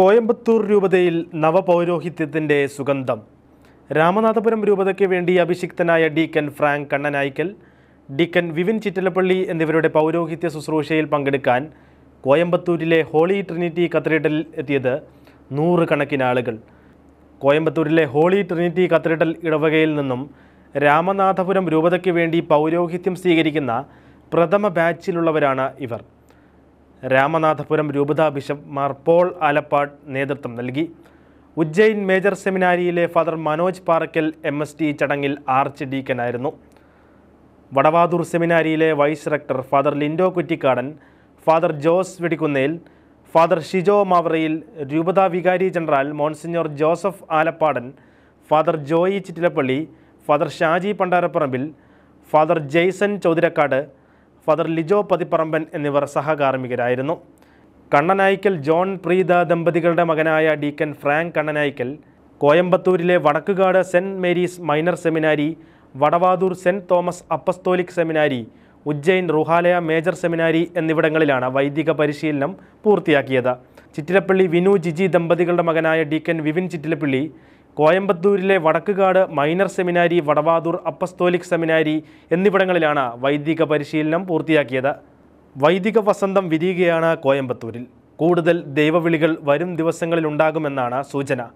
കോയമ്പത്തൂർ രൂപതയിൽ നവപൗരോഹിത്യത്തിൻ്റെ സുഗന്ധം രാമനാഥപുരം രൂപതയ്ക്ക് വേണ്ടി അഭിഷിക്തനായ deacon Frank Kannanaykkal deacon Vivin Chittilappally എന്നിവരുടെ പൗരോഹിത്യ ശുശ്രൂഷയിൽ പങ്കെടുക്കാൻ കോയമ്പത്തൂരിലെ ഹോളി ട്രിനിറ്റി കത്തീഡ്രലിൽ എത്തിയത് നൂറുകണക്കിന് ആളുകൾ കോയമ്പത്തൂരിലെ ഹോളി ട്രിനിറ്റി കത്തീഡ്രൽ ഇടവകയിൽ നിന്നും രാമനാഥപുരം രൂപതയ്ക്ക് വേണ്ടി പൗരോഹിത്യം സ്വീകരിക്കുന്ന പ്രഥമ ബാച്ചിലുള്ളവരാണ് ഇവർ രാമനാഥപുരം രൂപതാ ബിഷപ്പ് മാർ പോൾ ആലപ്പാട് നേതൃത്വം നൽകി ഉജ്ജയിൻ മേജർ സെമിനാരിയിലെ father Manoj Parakkal M S T ചടങ്ങിൽ ആർച്ച് ഡീക്കനായിരുന്നു വടവാതൂർ സെമിനാരിയിലെ vice rector father Lindo Kuttikkadan father Jose Vedikkunnel father Shijo Mavarayil രൂപതാ വികാരി general monsignor Joseph Alappadan father Joy Chittilappally father Shaji Pandaraparambil father Jason Chowthirakkad father Lijo Pathiparamban എന്നിവർ സഹകാർമ്മികരായിരുന്നു കണ്ണനായിക്കൽ ജോൺ പ്രീത ദമ്പതികളുടെ മകനായ ഡീക്കൻ ഫ്രാങ്ക് കണ്ണനായിക്കൽ കോയമ്പത്തൂരിലെ വടക്കുകാട് സെൻറ് മേരീസ് മൈനർ സെമിനാരി വടവാതൂർ സെൻറ് തോമസ് അപ്പസ്തോലിക് സെമിനാരി ഉജ്ജയിൻ റുഹാലയ മേജർ സെമിനാരി എന്നിവിടങ്ങളിലാണ് വൈദിക പരിശീലനം പൂർത്തിയാക്കിയത് ചിറ്റിലപ്പള്ളി വിനു ജിജി ദമ്പതികളുടെ മകനായ കെൻ വിവിൻ ചിറ്റിലപ്പള്ളി കോയമ്പത്തൂരിലെ വടക്കുകാട് മൈനർ സെമിനാരി വടവാതൂർ അപ്പസ്തോലിക് സെമിനാരി എന്നിവിടങ്ങളിലാണ് വൈദിക പരിശീലനം പൂർത്തിയാക്കിയത് വൈദിക വസന്തം വിരിയുകയാണ് കോയമ്പത്തൂരിൽ കൂടുതൽ ദൈവവിളികൾ വരും ദിവസങ്ങളിലുണ്ടാകുമെന്നാണ് സൂചന